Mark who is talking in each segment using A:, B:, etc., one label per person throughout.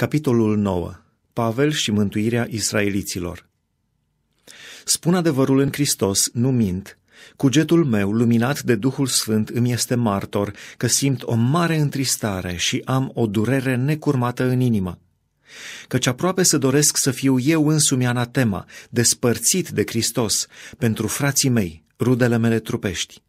A: Capitolul 9. Pavel și mântuirea israeliților. Spun adevărul în Hristos, nu mint. Cugetul meu, luminat de Duhul Sfânt, îmi este martor că simt o mare întristare și am o durere necurmată în inimă. Căci aproape să doresc să fiu eu însumi anatema, despărțit de Hristos, pentru frații mei, rudele mele trupești.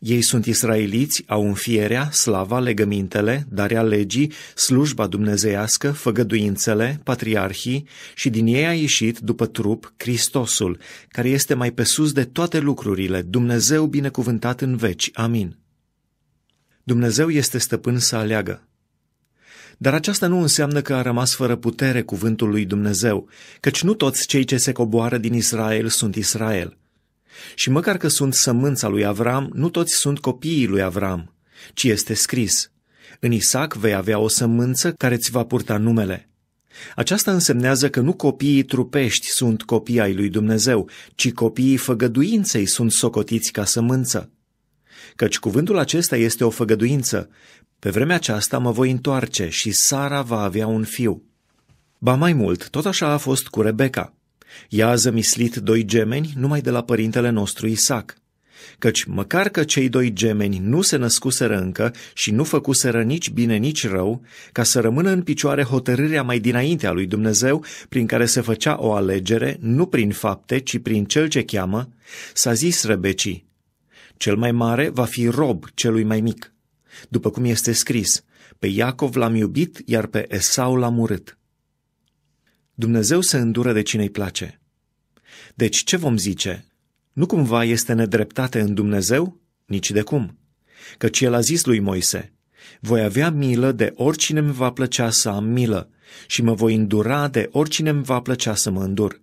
A: Ei sunt israeliți, au înfierea, slava, legămintele, darea legii, slujba dumnezeiască, făgăduințele, patriarhii și din ei a ieșit, după trup, Hristosul, care este mai pe sus de toate lucrurile, Dumnezeu binecuvântat în veci. Amin. Dumnezeu este stăpân să aleagă. Dar aceasta nu înseamnă că a rămas fără putere cuvântul lui Dumnezeu, căci nu toți cei ce se coboară din Israel sunt Israel. Și măcar că sunt sămânța lui Avram, nu toți sunt copiii lui Avram, ci este scris, în Isaac vei avea o sămânță care ți va purta numele. Aceasta însemnează că nu copiii trupești sunt copii ai lui Dumnezeu, ci copiii făgăduinței sunt socotiți ca sămânță. Căci cuvântul acesta este o făgăduință. Pe vremea aceasta mă voi întoarce și Sara va avea un fiu. Ba mai mult, tot așa a fost cu Rebecca. Ea a zămislit doi gemeni numai de la părintele nostru Isaac, căci măcar că cei doi gemeni nu se născuseră încă și nu făcuseră nici bine, nici rău, ca să rămână în picioare hotărârea mai dinainte a lui Dumnezeu, prin care se făcea o alegere, nu prin fapte, ci prin cel ce cheamă, s-a zis Rebecii, cel mai mare va fi rob celui mai mic, după cum este scris, pe Iacov l-am iubit, iar pe Esau l-am urât. Dumnezeu se îndură de cine îi place. Deci ce vom zice? Nu cumva este nedreptate în Dumnezeu? Nici de cum. Căci el a zis lui Moise, voi avea milă de oricine îmi va plăcea să am milă și mă voi îndura de oricine îmi va plăcea să mă îndur.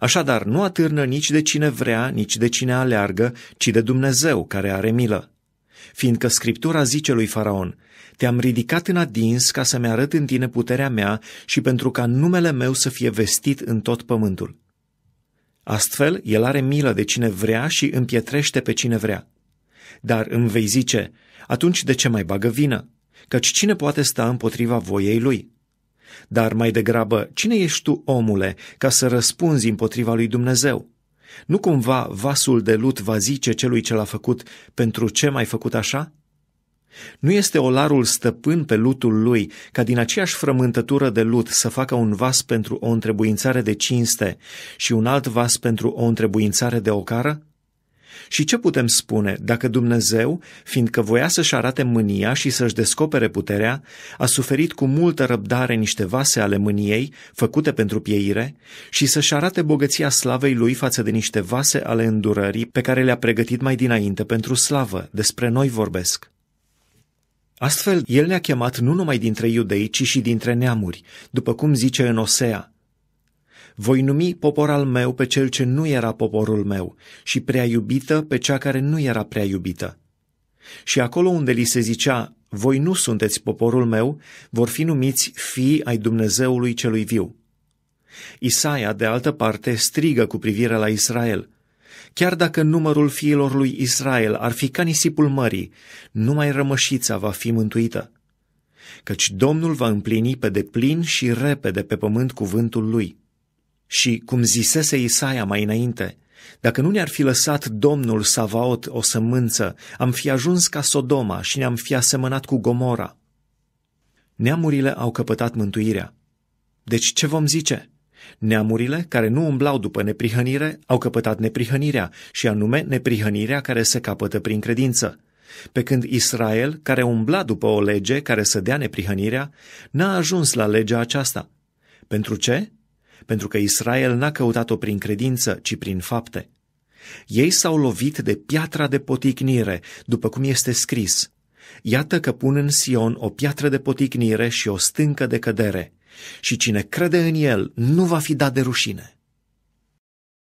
A: Așadar, nu atârnă nici de cine vrea, nici de cine aleargă, ci de Dumnezeu care are milă fiindcă Scriptura zice lui Faraon, Te-am ridicat în adins ca să-mi arăt în tine puterea mea și pentru ca numele meu să fie vestit în tot pământul. Astfel, el are milă de cine vrea și împietrește pe cine vrea. Dar îmi vei zice, atunci de ce mai bagă vină? Căci cine poate sta împotriva voiei lui? Dar mai degrabă, cine ești tu, omule, ca să răspunzi împotriva lui Dumnezeu? Nu cumva vasul de lut va zice celui ce l-a făcut, pentru ce mai făcut așa? Nu este olarul stăpân pe lutul lui ca din aceeași frământătură de lut să facă un vas pentru o întrebuințare de cinste și un alt vas pentru o întrebuințare de ocară? Și ce putem spune dacă Dumnezeu, fiindcă voia să-și arate mânia și să-și descopere puterea, a suferit cu multă răbdare niște vase ale mâniei făcute pentru pieire și să-și arate bogăția slavei lui față de niște vase ale îndurării pe care le-a pregătit mai dinainte pentru slavă, despre noi vorbesc. Astfel, El ne-a chemat nu numai dintre iudei, ci și dintre neamuri, după cum zice în Osea, voi numi popor al meu pe cel ce nu era poporul meu și prea iubită pe cea care nu era prea iubită. Și acolo unde li se zicea, voi nu sunteți poporul meu, vor fi numiți fii ai Dumnezeului celui viu. Isaia, de altă parte, strigă cu privire la Israel. Chiar dacă numărul fiilor lui Israel ar fi ca nisipul mării, numai rămășița va fi mântuită. Căci Domnul va împlini pe deplin și repede pe pământ cuvântul lui. Și, cum zisese Isaia mai înainte, dacă nu ne-ar fi lăsat Domnul Savaot o sămânță, am fi ajuns ca Sodoma și ne-am fi asemănat cu Gomora. Neamurile au căpătat mântuirea. Deci ce vom zice? Neamurile, care nu umblau după neprihănire, au căpătat neprihănirea, și anume neprihănirea care se capătă prin credință. Pe când Israel, care umbla după o lege care să dea neprihănirea, n-a ajuns la legea aceasta. Pentru ce? pentru că Israel n-a căutat-o prin credință, ci prin fapte. Ei s-au lovit de piatra de poticnire, după cum este scris. Iată că pun în Sion o piatră de poticnire și o stâncă de cădere, și cine crede în el nu va fi dat de rușine.